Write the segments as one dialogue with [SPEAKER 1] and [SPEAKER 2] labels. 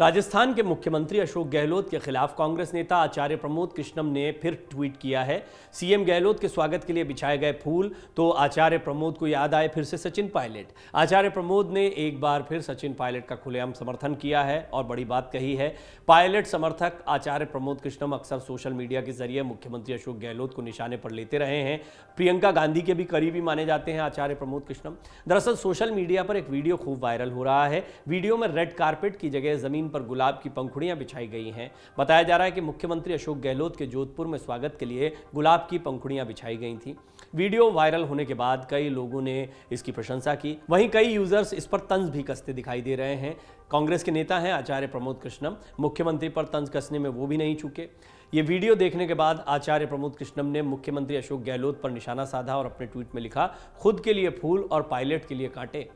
[SPEAKER 1] राजस्थान के मुख्यमंत्री अशोक गहलोत के खिलाफ कांग्रेस नेता आचार्य प्रमोद कृष्णम ने फिर ट्वीट किया है सीएम गहलोत के स्वागत के लिए बिछाए गए फूल तो आचार्य प्रमोद को याद आए फिर से सचिन पायलट आचार्य प्रमोद ने एक बार फिर सचिन पायलट का खुलेआम समर्थन किया है और बड़ी बात कही है पायलट समर्थक आचार्य प्रमोद कृष्णम अक्सर सोशल मीडिया के जरिए मुख्यमंत्री अशोक गहलोत को निशाने पर लेते रहे हैं प्रियंका गांधी के भी करीबी माने जाते हैं आचार्य प्रमोद कृष्णम दरअसल सोशल मीडिया पर एक वीडियो खूब वायरल हो रहा है वीडियो में रेड कार्पेट की जगह जमीन ज़मीन पर गुलाब की पंखुड़ियां बिछाई गई हैं बताया जा रहा है कि मुख्यमंत्री अशोक गहलोत के जोधपुर में स्वागत के लिए गुलाब की पंखुड़ियां बिछाई गई थी वीडियो वायरल होने के बाद कई लोगों ने इसकी प्रशंसा की वहीं कई यूजर्स इस पर तंज भी कसते दिखाई दे रहे हैं कांग्रेस के नेता हैं आचार्य प्रमोद कृष्णम मुख्यमंत्री पर तंज कसने में वो भी नहीं चूके ये वीडियो देखने के बाद आचार्य प्रमोद कृष्णम ने मुख्यमंत्री अशोक गहलोत पर निशाना साधा और अपने ट्वीट में लिखा खुद के लिए फूल और पायलट के लिए कांटे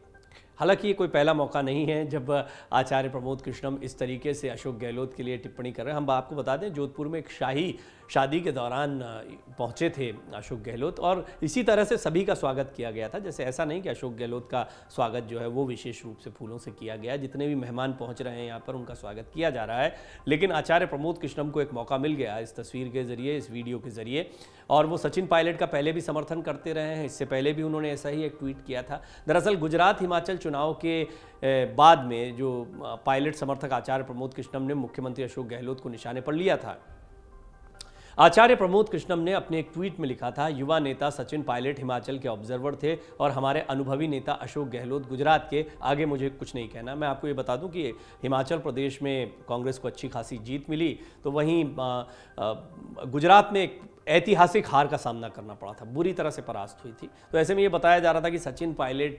[SPEAKER 1] हालांकि ये कोई पहला मौका नहीं है जब आचार्य प्रमोद कृष्णम इस तरीके से अशोक गहलोत के लिए टिप्पणी कर रहे हैं हम आपको बता दें जोधपुर में एक शाही शादी के दौरान पहुंचे थे अशोक गहलोत और इसी तरह से सभी का स्वागत किया गया था जैसे ऐसा नहीं कि अशोक गहलोत का स्वागत जो है वो विशेष रूप से फूलों से किया गया जितने भी मेहमान पहुंच रहे हैं यहाँ पर उनका स्वागत किया जा रहा है लेकिन आचार्य प्रमोद कृष्णम को एक मौका मिल गया इस तस्वीर के जरिए इस वीडियो के जरिए और वो सचिन पायलट का पहले भी समर्थन करते रहे हैं इससे पहले भी उन्होंने ऐसा ही एक ट्वीट किया था दरअसल गुजरात हिमाचल चुनाव के बाद में जो पायलट समर्थक आचार्य प्रमोद कृष्णम ने मुख्यमंत्री अशोक गहलोत को निशाने पर लिया था आचार्य प्रमोद कृष्णम ने अपने एक ट्वीट में लिखा था युवा नेता सचिन पायलट हिमाचल के ऑब्जर्वर थे और हमारे अनुभवी नेता अशोक गहलोत गुजरात के आगे मुझे कुछ नहीं कहना मैं आपको ये बता दूं कि हिमाचल प्रदेश में कांग्रेस को अच्छी खासी जीत मिली तो वहीं गुजरात में एक ऐतिहासिक हार का सामना करना पड़ा था बुरी तरह से परास्त हुई थी तो ऐसे में ये बताया जा रहा था कि सचिन पायलट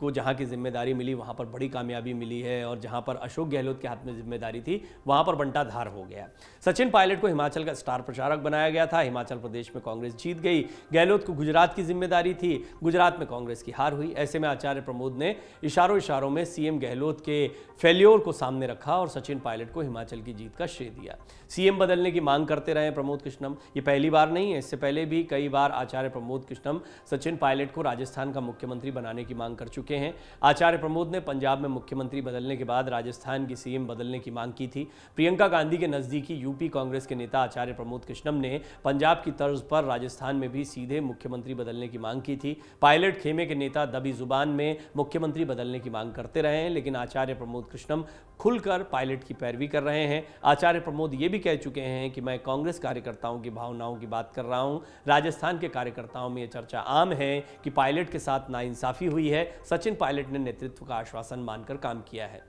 [SPEAKER 1] को जहाँ की जिम्मेदारी मिली वहाँ पर बड़ी कामयाबी मिली है और जहाँ पर अशोक गहलोत के हाथ में जिम्मेदारी थी वहाँ पर बंटाधार हो गया सचिन पायलट को हिमाचल का स्टार प्रचारक बनाया गया था हिमाचल प्रदेश में कांग्रेस जीत गई गहलोत को गुजरात की जिम्मेदारी थी गुजरात में कांग्रेस की हार हुई ऐसे में आचार्य प्रमोद ने इशारों इशारों में सीएम गहलोत के फेल्योर को सामने रखा और सचिन पायलट को हिमाचल की जीत का श्रेय दिया सीएम बदलने की मांग करते रहे प्रमोद कृष्णम ये पहली बार बार नहीं है इससे पहले भी कई बार आचार्य प्रमोद कृष्णम सचिन पायलट को राजस्थान का मुख्यमंत्री बनाने की मांग कर चुके हैं आचार्य प्रमोद ने पंजाब में मुख्यमंत्री बदलने के बाद राजस्थान की सीएम बदलने की मांग की थी प्रियंका गांधी के नज़दीकी यूपी कांग्रेस के नेता आचार्य प्रमोद कृष्णम ने पंजाब की तर्ज पर राजस्थान में भी सीधे मुख्यमंत्री बदलने की मांग की थी पायलट खेमे के नेता दबी जुबान में मुख्यमंत्री बदलने की मांग करते रहे हैं लेकिन आचार्य प्रमोद कृष्णम खुलकर पायलट की पैरवी कर रहे हैं आचार्य प्रमोद ये भी कह चुके हैं कि मैं कांग्रेस कार्यकर्ताओं की भावनाओं की बात कर रहा हूं राजस्थान के कार्यकर्ताओं में यह चर्चा आम है कि पायलट के साथ नाइंसाफी हुई है सचिन पायलट ने नेतृत्व का आश्वासन मानकर काम किया है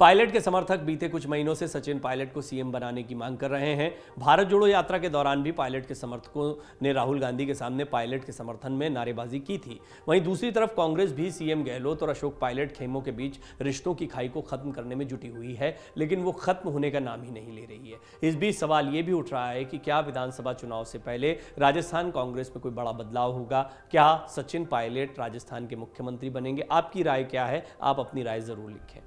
[SPEAKER 1] पायलट के समर्थक बीते कुछ महीनों से सचिन पायलट को सीएम बनाने की मांग कर रहे हैं भारत जोड़ो यात्रा के दौरान भी पायलट के समर्थकों ने राहुल गांधी के सामने पायलट के समर्थन में नारेबाजी की थी वहीं दूसरी तरफ कांग्रेस भी सीएम गहलोत और अशोक पायलट खेमों के बीच रिश्तों की खाई को खत्म करने में जुटी हुई है लेकिन वो खत्म होने का नाम ही नहीं ले रही है इस बीच सवाल ये भी उठ रहा है कि क्या विधानसभा चुनाव से पहले राजस्थान कांग्रेस में कोई बड़ा बदलाव होगा क्या सचिन पायलट राजस्थान के मुख्यमंत्री बनेंगे आपकी राय क्या है आप अपनी राय जरूर लिखें